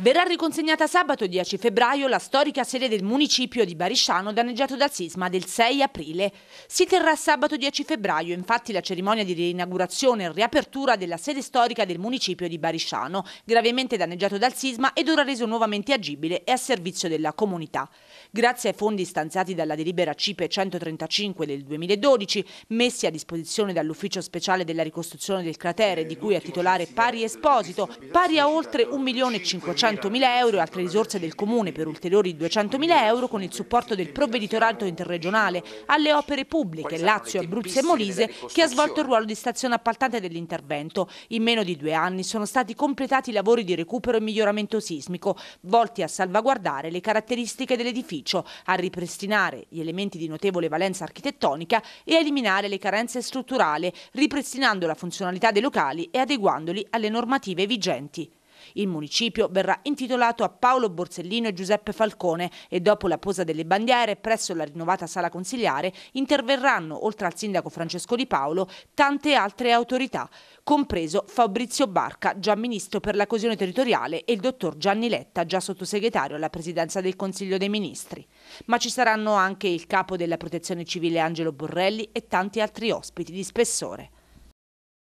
Verrà riconsegnata sabato 10 febbraio la storica sede del municipio di Barisciano danneggiato dal sisma del 6 aprile. Si terrà sabato 10 febbraio infatti la cerimonia di rinaugurazione e riapertura della sede storica del municipio di Barisciano, gravemente danneggiato dal sisma ed ora reso nuovamente agibile e a servizio della comunità. Grazie ai fondi stanziati dalla delibera CIPE 135 del 2012, messi a disposizione dall'Ufficio Speciale della Ricostruzione del Cratere, di cui è titolare Pari Esposito, pari a oltre 1.500.000 200.000 euro e altre risorse del Comune per ulteriori 200.000 euro con il supporto del provveditorato interregionale alle opere pubbliche Lazio, Abruzzo e Molise che ha svolto il ruolo di stazione appaltante dell'intervento. In meno di due anni sono stati completati i lavori di recupero e miglioramento sismico volti a salvaguardare le caratteristiche dell'edificio, a ripristinare gli elementi di notevole valenza architettonica e a eliminare le carenze strutturali, ripristinando la funzionalità dei locali e adeguandoli alle normative vigenti. Il municipio verrà intitolato a Paolo Borsellino e Giuseppe Falcone e dopo la posa delle bandiere presso la rinnovata sala consigliare interverranno, oltre al sindaco Francesco Di Paolo, tante altre autorità, compreso Fabrizio Barca, già ministro per la coesione territoriale, e il dottor Gianni Letta, già sottosegretario alla presidenza del Consiglio dei Ministri. Ma ci saranno anche il capo della protezione civile Angelo Borrelli e tanti altri ospiti di spessore.